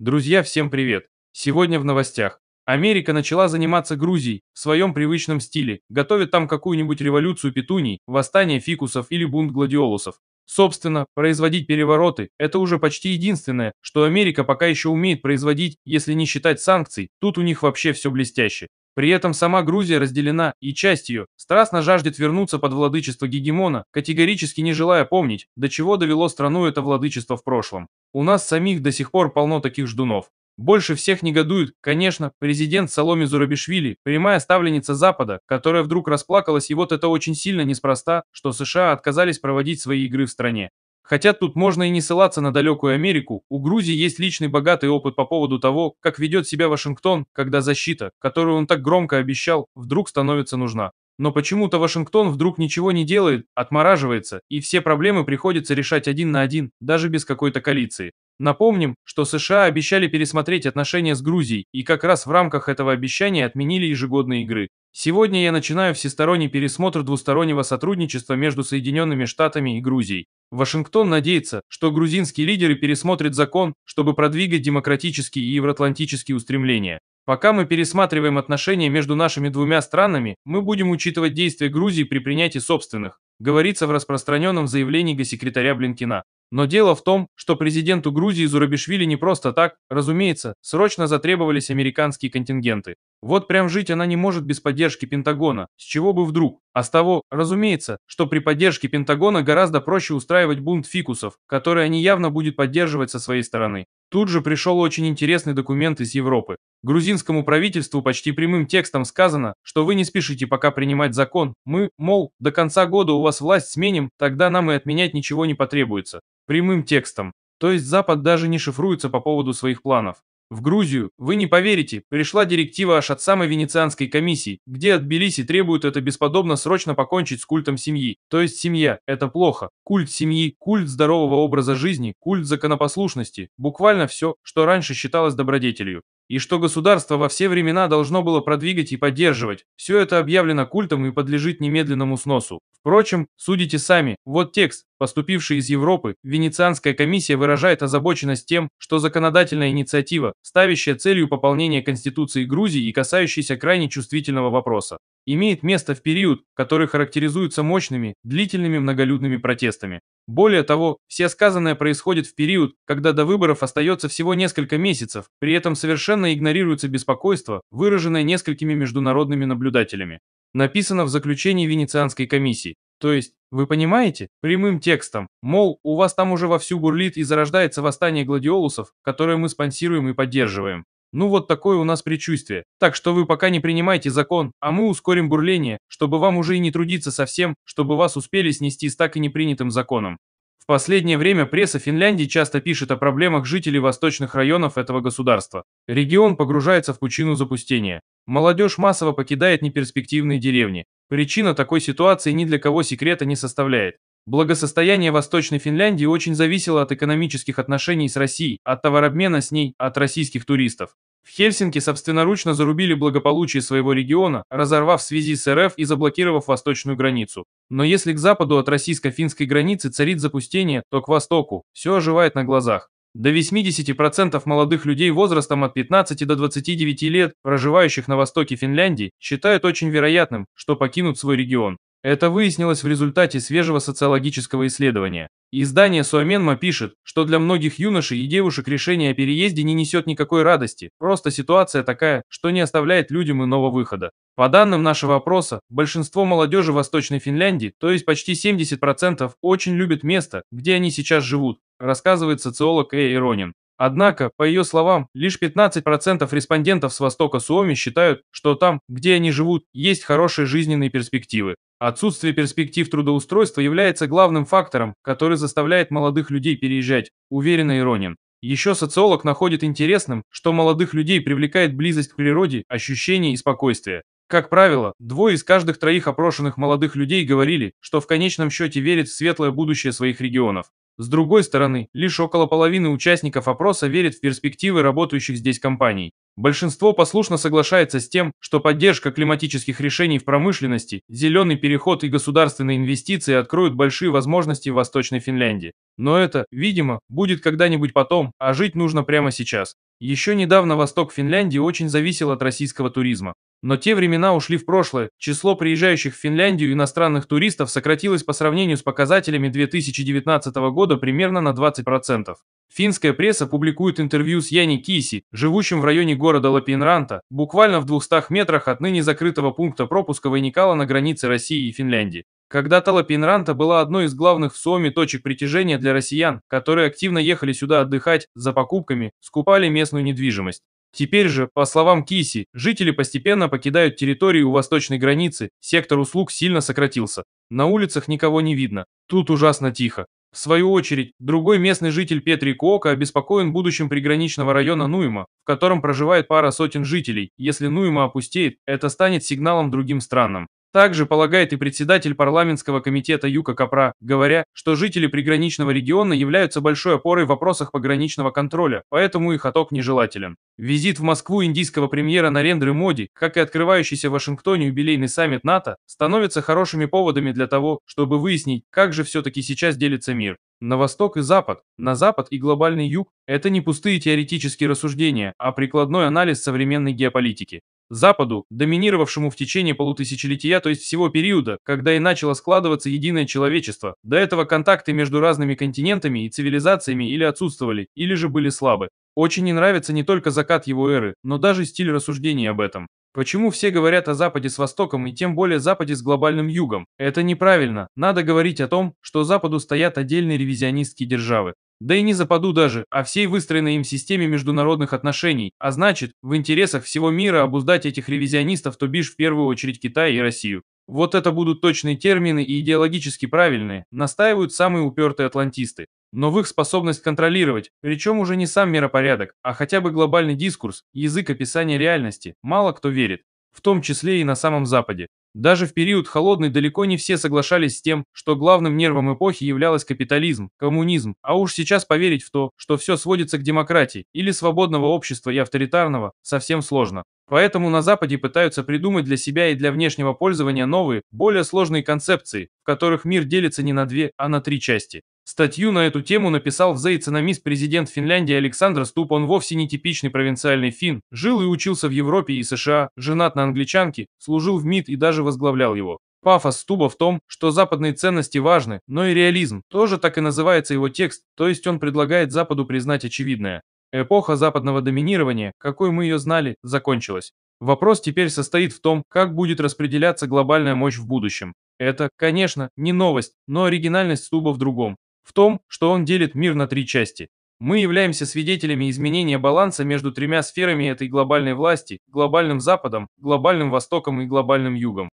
Друзья, всем привет! Сегодня в новостях. Америка начала заниматься Грузией в своем привычном стиле, готовит там какую-нибудь революцию петуний, восстание фикусов или бунт гладиолусов. Собственно, производить перевороты – это уже почти единственное, что Америка пока еще умеет производить, если не считать санкций, тут у них вообще все блестяще. При этом сама Грузия разделена, и часть ее страстно жаждет вернуться под владычество гегемона, категорически не желая помнить, до чего довело страну это владычество в прошлом. У нас самих до сих пор полно таких ждунов. Больше всех негодует, конечно, президент Соломи Зурабишвили, прямая ставленница Запада, которая вдруг расплакалась, и вот это очень сильно неспроста, что США отказались проводить свои игры в стране. Хотя тут можно и не ссылаться на далекую Америку, у Грузии есть личный богатый опыт по поводу того, как ведет себя Вашингтон, когда защита, которую он так громко обещал, вдруг становится нужна. Но почему-то Вашингтон вдруг ничего не делает, отмораживается, и все проблемы приходится решать один на один, даже без какой-то коалиции. Напомним, что США обещали пересмотреть отношения с Грузией, и как раз в рамках этого обещания отменили ежегодные игры. Сегодня я начинаю всесторонний пересмотр двустороннего сотрудничества между Соединенными Штатами и Грузией. Вашингтон надеется, что грузинские лидеры пересмотрят закон, чтобы продвигать демократические и евроатлантические устремления. Пока мы пересматриваем отношения между нашими двумя странами, мы будем учитывать действия Грузии при принятии собственных говорится в распространенном заявлении госсекретаря Блинкина. Но дело в том, что президенту Грузии Зурабишвили не просто так, разумеется, срочно затребовались американские контингенты. Вот прям жить она не может без поддержки Пентагона, с чего бы вдруг. А с того, разумеется, что при поддержке Пентагона гораздо проще устраивать бунт фикусов, который они явно будут поддерживать со своей стороны. Тут же пришел очень интересный документ из Европы. Грузинскому правительству почти прямым текстом сказано, что вы не спешите пока принимать закон, мы, мол, до конца года у вас власть сменим, тогда нам и отменять ничего не потребуется. Прямым текстом. То есть Запад даже не шифруется по поводу своих планов. В Грузию, вы не поверите, пришла директива аж от самой Венецианской комиссии, где от Тбилиси требуют это бесподобно срочно покончить с культом семьи. То есть семья – это плохо. Культ семьи, культ здорового образа жизни, культ законопослушности – буквально все, что раньше считалось добродетелью и что государство во все времена должно было продвигать и поддерживать. Все это объявлено культом и подлежит немедленному сносу. Впрочем, судите сами, вот текст, поступивший из Европы, Венецианская комиссия выражает озабоченность тем, что законодательная инициатива, ставящая целью пополнения Конституции Грузии и касающаяся крайне чувствительного вопроса имеет место в период, который характеризуется мощными, длительными многолюдными протестами. Более того, все сказанное происходит в период, когда до выборов остается всего несколько месяцев, при этом совершенно игнорируется беспокойство, выраженное несколькими международными наблюдателями. Написано в заключении Венецианской комиссии. То есть, вы понимаете, прямым текстом, мол, у вас там уже вовсю бурлит и зарождается восстание гладиолусов, которое мы спонсируем и поддерживаем. Ну вот такое у нас предчувствие. Так что вы пока не принимайте закон, а мы ускорим бурление, чтобы вам уже и не трудиться совсем, чтобы вас успели снести с так и не принятым законом. В последнее время пресса Финляндии часто пишет о проблемах жителей восточных районов этого государства. Регион погружается в пучину запустения. Молодежь массово покидает неперспективные деревни. Причина такой ситуации ни для кого секрета не составляет. Благосостояние Восточной Финляндии очень зависело от экономических отношений с Россией, от товарообмена с ней, от российских туристов. В Хельсинки собственноручно зарубили благополучие своего региона, разорвав связи с РФ и заблокировав восточную границу. Но если к западу от российско-финской границы царит запустение, то к востоку все оживает на глазах. До 80% молодых людей возрастом от 15 до 29 лет, проживающих на востоке Финляндии, считают очень вероятным, что покинут свой регион. Это выяснилось в результате свежего социологического исследования. Издание Суаменма пишет, что для многих юношей и девушек решение о переезде не несет никакой радости, просто ситуация такая, что не оставляет людям иного выхода. По данным нашего опроса, большинство молодежи Восточной Финляндии, то есть почти 70%, очень любят место, где они сейчас живут, рассказывает социолог Эй Иронин. Однако, по ее словам, лишь 15% респондентов с востока Суоми считают, что там, где они живут, есть хорошие жизненные перспективы. Отсутствие перспектив трудоустройства является главным фактором, который заставляет молодых людей переезжать, уверенно Иронин. Еще социолог находит интересным, что молодых людей привлекает близость к природе, ощущение и спокойствие. Как правило, двое из каждых троих опрошенных молодых людей говорили, что в конечном счете верят в светлое будущее своих регионов. С другой стороны, лишь около половины участников опроса верит в перспективы работающих здесь компаний. Большинство послушно соглашается с тем, что поддержка климатических решений в промышленности, зеленый переход и государственные инвестиции откроют большие возможности в Восточной Финляндии. Но это, видимо, будет когда-нибудь потом, а жить нужно прямо сейчас. Еще недавно восток Финляндии очень зависел от российского туризма. Но те времена ушли в прошлое. Число приезжающих в Финляндию иностранных туристов сократилось по сравнению с показателями 2019 года примерно на 20%. Финская пресса публикует интервью с Яни Киси, живущим в районе города Лапинранта, буквально в 200 метрах от ныне закрытого пункта пропуска Войникала на границе России и Финляндии. Когда-то Лапинранта была одной из главных в Суоми точек притяжения для россиян, которые активно ехали сюда отдыхать, за покупками, скупали местную недвижимость. Теперь же, по словам Киси, жители постепенно покидают территорию у восточной границы, сектор услуг сильно сократился. На улицах никого не видно. Тут ужасно тихо. В свою очередь, другой местный житель Петри Куока обеспокоен будущим приграничного района Нуима, в котором проживает пара сотен жителей. Если Нуима опустеет, это станет сигналом другим странам. Также полагает и председатель парламентского комитета Юка Капра, говоря, что жители приграничного региона являются большой опорой в вопросах пограничного контроля, поэтому их отток нежелателен. Визит в Москву индийского премьера Нарендры Моди, как и открывающийся в Вашингтоне юбилейный саммит НАТО, становятся хорошими поводами для того, чтобы выяснить, как же все-таки сейчас делится мир. На восток и запад, на запад и глобальный юг – это не пустые теоретические рассуждения, а прикладной анализ современной геополитики. Западу, доминировавшему в течение полутысячелетия, то есть всего периода, когда и начало складываться единое человечество. До этого контакты между разными континентами и цивилизациями или отсутствовали, или же были слабы. Очень не нравится не только закат его эры, но даже стиль рассуждений об этом. Почему все говорят о Западе с Востоком и тем более Западе с глобальным Югом? Это неправильно. Надо говорить о том, что Западу стоят отдельные ревизионистские державы. Да и не западу даже, а всей выстроенной им системе международных отношений, а значит, в интересах всего мира обуздать этих ревизионистов, то бишь в первую очередь Китай и Россию. Вот это будут точные термины и идеологически правильные, настаивают самые упертые атлантисты. Но в их способность контролировать, причем уже не сам миропорядок, а хотя бы глобальный дискурс, язык описания реальности, мало кто верит в том числе и на самом Западе. Даже в период холодный далеко не все соглашались с тем, что главным нервом эпохи являлась капитализм, коммунизм, а уж сейчас поверить в то, что все сводится к демократии или свободного общества и авторитарного, совсем сложно. Поэтому на Западе пытаются придумать для себя и для внешнего пользования новые, более сложные концепции, в которых мир делится не на две, а на три части. Статью на эту тему написал в The президент Финляндии Александр Ступ. Он вовсе не типичный провинциальный фин, жил и учился в Европе и США, женат на англичанке, служил в МИД и даже возглавлял его. Пафос Стуба в том, что западные ценности важны, но и реализм, тоже так и называется его текст, то есть он предлагает Западу признать очевидное. Эпоха западного доминирования, какой мы ее знали, закончилась. Вопрос теперь состоит в том, как будет распределяться глобальная мощь в будущем. Это, конечно, не новость, но оригинальность Стуба в другом в том, что он делит мир на три части. Мы являемся свидетелями изменения баланса между тремя сферами этой глобальной власти – глобальным Западом, глобальным Востоком и глобальным Югом.